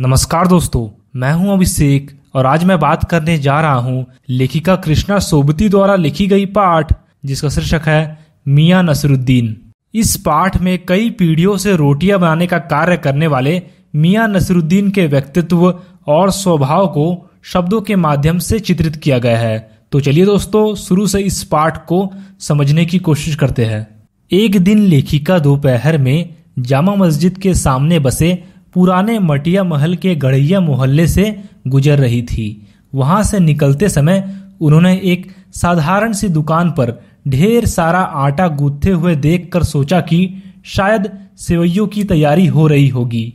नमस्कार दोस्तों मैं हूं अभिषेक और आज मैं बात करने जा रहा हूं लेखिका कृष्णा सोबती द्वारा लिखी गई पाठ जिसका शीर्षक है मियाँ नसरुद्दीन इस पाठ में कई पीढ़ियों से रोटियां बनाने का कार्य करने वाले मियाँ नसरुद्दीन के व्यक्तित्व और स्वभाव को शब्दों के माध्यम से चित्रित किया गया है तो चलिए दोस्तों शुरू से इस पाठ को समझने की कोशिश करते हैं एक दिन लेखिका दोपहर में जामा मस्जिद के सामने बसे पुराने मटिया महल के गड़ैया मोहल्ले से गुजर रही थी वहां से निकलते समय उन्होंने एक साधारण सी दुकान पर ढेर सारा आटा गूंथते हुए देखकर सोचा कि शायद सेवैयों की तैयारी हो रही होगी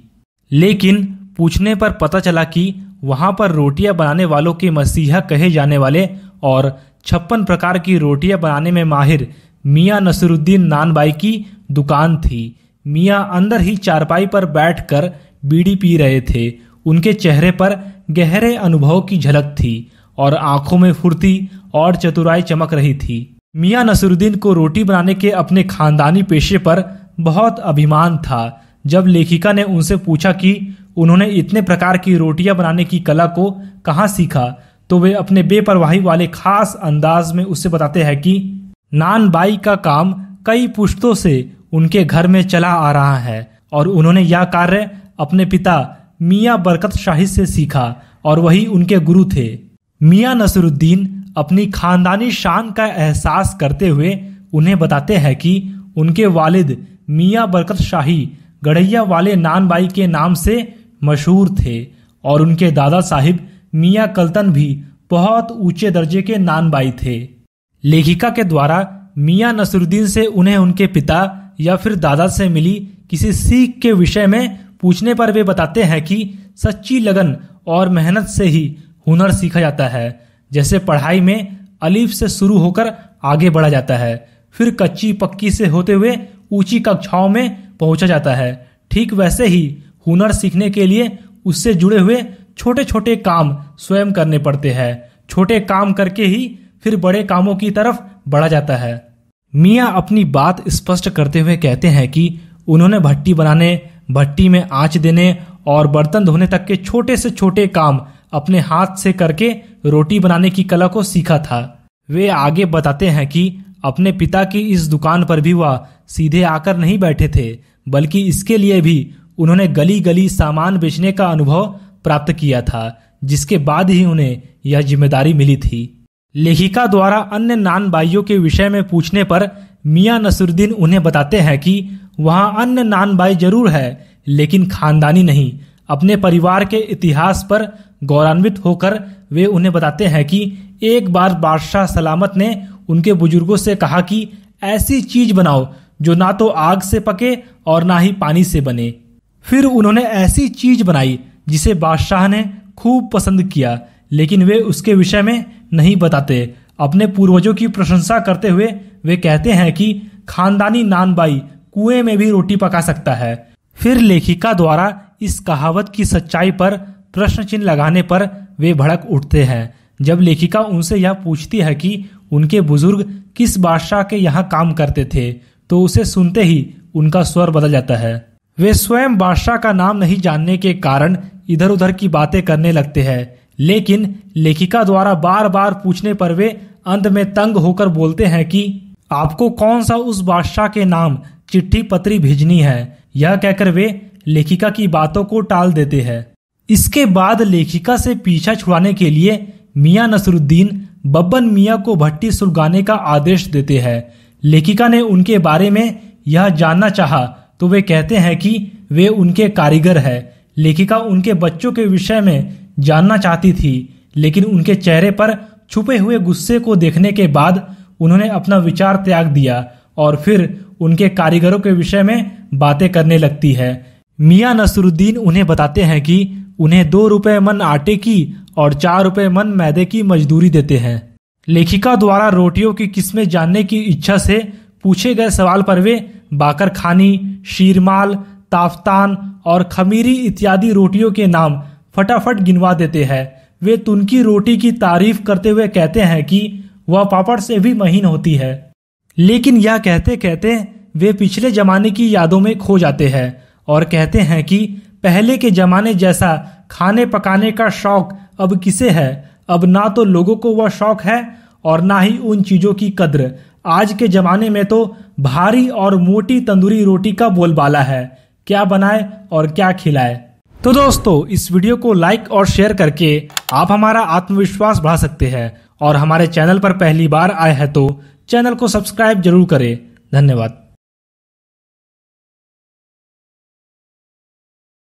लेकिन पूछने पर पता चला कि वहां पर रोटियां बनाने वालों के मसीहा कहे जाने वाले और छप्पन प्रकार की रोटियां बनाने में माहिर मियां नसरुद्दीन नानबाई की दुकान थी मियाँ अंदर ही चारपाई पर बैठकर बीड़ी पी रहे थे उनके चेहरे पर गहरे अनुभव की झलक थी और आंखों में फुर्ती और चतुराई चमक रही थी मियाँ नसरुद्दीन को रोटी बनाने के अपने खानदानी पेशे पर बहुत अभिमान था जब लेखिका ने उनसे पूछा कि उन्होंने इतने प्रकार की रोटियां बनाने की कला को कहाँ सीखा तो वे अपने बेपरवाही वाले खास अंदाज में उससे बताते हैं कि नान बाई का काम कई पुश्तों से उनके घर में चला आ रहा है और उन्होंने यह कार्य अपने पिता मियाँ बरकत शाही से सीखा और वही उनके गुरु थे मियाँ नसरुद्दीन अपनी खानदानी शान का एहसास करते हुए उन्हें बताते हैं कि उनके वालिद मियाँ बरकत शाही गढ़ैया वाले नानबाई के नाम से मशहूर थे और उनके दादा साहिब मियाँ कल्तन भी बहुत ऊंचे दर्जे के नानबाई थे लेखिका के द्वारा मियाँ नसरुद्दीन से उन्हें उनके पिता या फिर दादा से मिली किसी सीख के विषय में पूछने पर वे बताते हैं कि सच्ची लगन और मेहनत से ही हुनर सीखा जाता है जैसे पढ़ाई में अलीफ से शुरू होकर आगे बढ़ा जाता है फिर कच्ची पक्की से होते हुए ऊंची कक्षाओं में पहुंचा जाता है ठीक वैसे ही हुनर सीखने के लिए उससे जुड़े हुए छोटे छोटे काम स्वयं करने पड़ते हैं छोटे काम करके ही फिर बड़े कामों की तरफ बढ़ा जाता है मियाँ अपनी बात स्पष्ट करते हुए कहते हैं कि उन्होंने भट्टी बनाने भट्टी में आँच देने और बर्तन धोने तक के छोटे से छोटे काम अपने हाथ से करके रोटी बनाने की कला को सीखा था वे आगे बताते हैं कि अपने पिता की इस दुकान पर भी वह सीधे आकर नहीं बैठे थे बल्कि इसके लिए भी उन्होंने गली गली सामान बेचने का अनुभव प्राप्त किया था जिसके बाद ही उन्हें यह जिम्मेदारी मिली थी लेखिका द्वारा अन्य नान बाइयों के विषय में पूछने पर मियाँ नसरुद्दीन उन्हें बताते हैं कि वहाँ अन्य नान बाई जरूर है लेकिन खानदानी नहीं अपने परिवार के इतिहास पर गौरवान्वित होकर वे उन्हें बताते हैं कि एक बार बादशाह सलामत ने उनके बुजुर्गों से कहा कि ऐसी चीज बनाओ जो ना तो आग से पके और ना ही पानी से बने फिर उन्होंने ऐसी चीज बनाई जिसे बादशाह ने खूब पसंद किया लेकिन वे उसके विषय में नहीं बताते अपने पूर्वजों की प्रशंसा करते हुए वे कहते हैं कि खानदानी नानबाई कुएं में भी रोटी पका सकता है फिर लेखिका द्वारा इस कहावत की सच्चाई पर प्रश्न चिन्ह लगाने पर वे भड़क उठते हैं जब लेखिका उनसे यह पूछती है कि उनके बुजुर्ग किस बादशाह के यहाँ काम करते थे तो उसे सुनते ही उनका स्वर बदल जाता है वे स्वयं बादशाह का नाम नहीं जानने के कारण इधर उधर की बातें करने लगते हैं लेकिन लेखिका द्वारा बार बार पूछने पर वे अंत में तंग होकर बोलते हैं कि आपको कौन सा उस बादशाह के नाम चिट्ठी पत्री भेजनी है यह कहकर वे लेखिका की बातों को टाल देते हैं इसके बाद लेखिका से पीछा छुड़ाने के लिए मियाँ नसरुद्दीन बब्बन मियाँ को भट्टी सुलगाने का आदेश देते हैं लेखिका ने उनके बारे में यह जानना चाहा तो वे कहते हैं कि वे उनके कारीगर हैं लेखिका उनके बच्चों के विषय में जानना चाहती थी लेकिन उनके चेहरे पर छुपे हुए गुस्से को देखने के बाद उन्होंने अपना विचार त्याग दिया और फिर उनके कारीगरों के विषय में बातें करने लगती है मियाँ नसरुद्दीन उन्हें बताते हैं कि उन्हें दो रुपये मन आटे की और चार रुपये मन मैदे की मजदूरी देते हैं लेखिका द्वारा रोटियों की किस्में जानने की इच्छा से पूछे गए सवाल पर वे बाकर खानी शीरमाल ताफ्तान और खमीरी इत्यादि रोटियों के नाम फटाफट गिनवा देते हैं वे तुनकी रोटी की तारीफ करते हुए कहते हैं कि वह पापड़ से भी महीन होती है लेकिन यह कहते कहते वे पिछले जमाने की यादों में खो जाते हैं और कहते हैं कि पहले के जमाने जैसा खाने पकाने का शौक अब किसे है अब ना तो लोगों को वह शौक है और ना ही उन चीज़ों की कद्र आज के ज़माने में तो भारी और मोटी तंदूरी रोटी का बोलबाला है क्या बनाए और क्या खिलाए तो दोस्तों इस वीडियो को लाइक और शेयर करके आप हमारा आत्मविश्वास बढ़ा सकते हैं और हमारे चैनल पर पहली बार आए हैं तो चैनल को सब्सक्राइब जरूर करें धन्यवाद